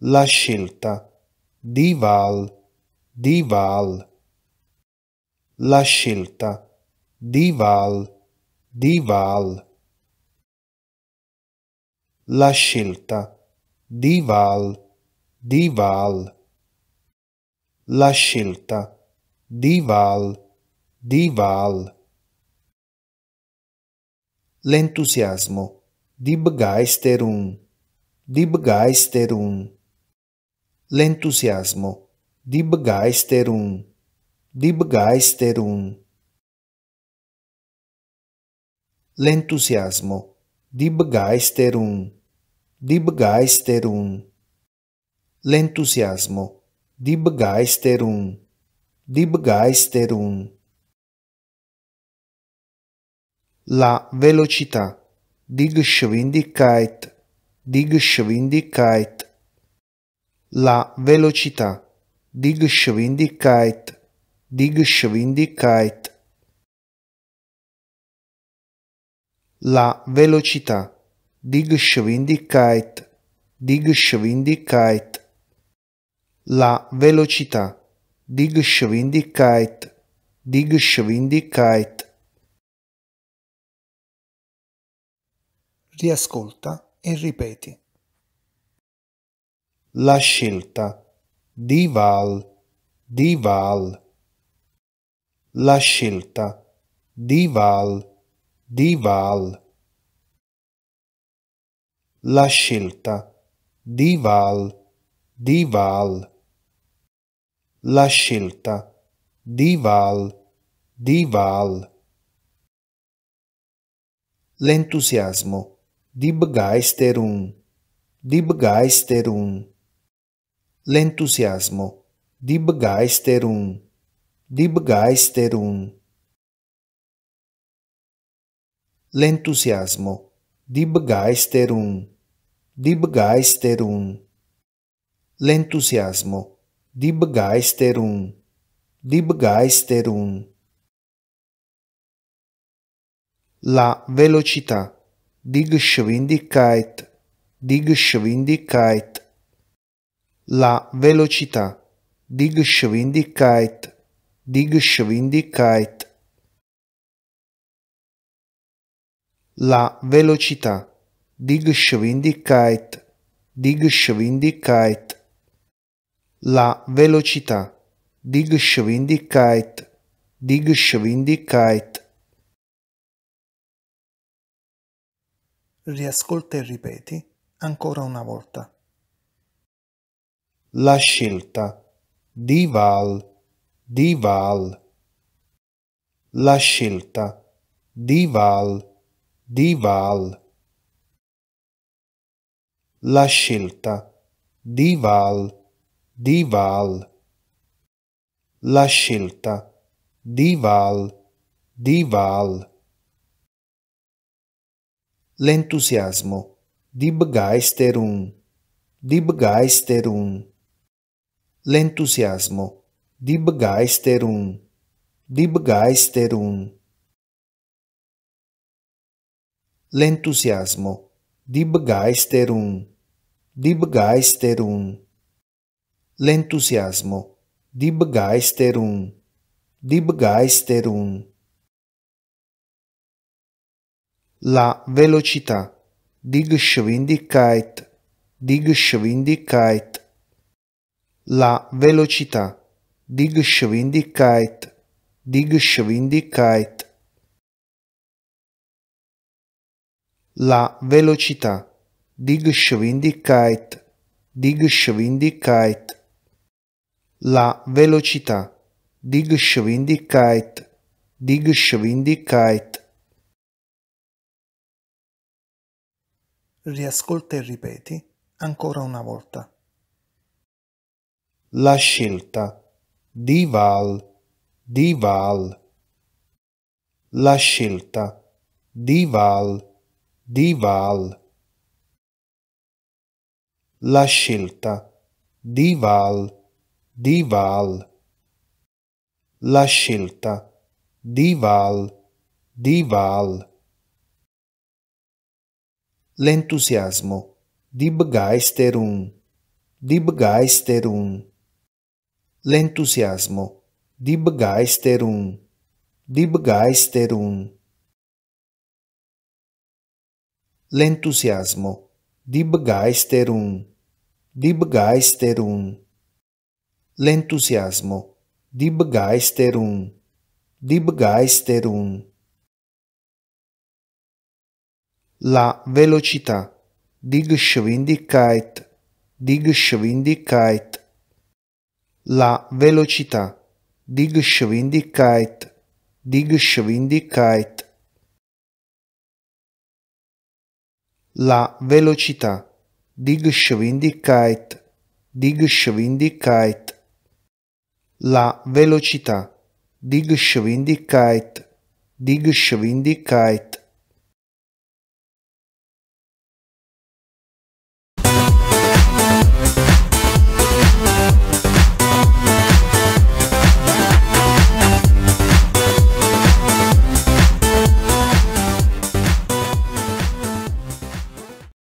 La scelta. di val di val La scelta. di val di val La scelta. di val di val La scelta. di val di val L'entusiasmo. di Begeisterung. di Begeisterung. L'entusiasmo. Die Begeisterung. Die Begeisterung. L'entusiasmo. Die Begeisterung. Die Begeisterung. L'entusiasmo. Die Begeisterung. Die Begeisterung. La velocità. Die Geschwindigkeit. Die Geschwindigkeit la velocità, die Geschwindigkeit, die Geschwindigkeit. La velocità, die Geschwindigkeit, die Geschwindigkeit. La velocità, die Geschwindigkeit, die Geschwindigkeit. Riascolta e ripeti. La scelta. di val di val La scelta. di val di val La scelta. di val di val La scelta. di val di val L'entusiasmo. di Begeisterung. di Begeisterung. L'entusiasmo. Die Begeisterung. Die Begeisterung. L'entusiasmo. Die Begeisterung. Die Begeisterung. L'entusiasmo. Die Begeisterung. Die Begeisterung. La velocità. Die Geschwindigkeit. Die Geschwindigkeit la velocità, die Geschwindigkeit, die Geschwindigkeit. La velocità, die Geschwindigkeit, die Geschwindigkeit. La velocità, die Geschwindigkeit, die Geschwindigkeit. Riascolta e ripeti ancora una volta. La scelta. di val di val La scelta. Dival. val La scelta. di val di val La scelta. di val di val L'entusiasmo. di Begeisterung. di Begeisterung l'entusiasmo, die Begeisterung, die Begeisterung. L'entusiasmo, die Begeisterung, die Begeisterung. L'entusiasmo, die Begeisterung, die Begeisterung. La velocità, die Geschwindigkeit, die Geschwindigkeit la velocità, die Geschwindigkeit, die Geschwindigkeit. La velocità, die Geschwindigkeit, die Geschwindigkeit. La velocità, die Geschwindigkeit, die Geschwindigkeit. Riascolta e ripeti ancora una volta. La scelta. di val di val La scelta. Dival. val La scelta. di val di val La scelta. di val di val L'entusiasmo. di Begeisterung. di Begeisterung l'entusiasmo, die Begeisterung, die Begeisterung. L'entusiasmo, die Begeisterung, die Begeisterung. L'entusiasmo, die Begeisterung, die Begeisterung. La velocità, die Geschwindigkeit, die Geschwindigkeit la velocità, die Geschwindigkeit, die Geschwindigkeit. La velocità, die Geschwindigkeit, die Geschwindigkeit. La velocità, die Geschwindigkeit, die Geschwindigkeit.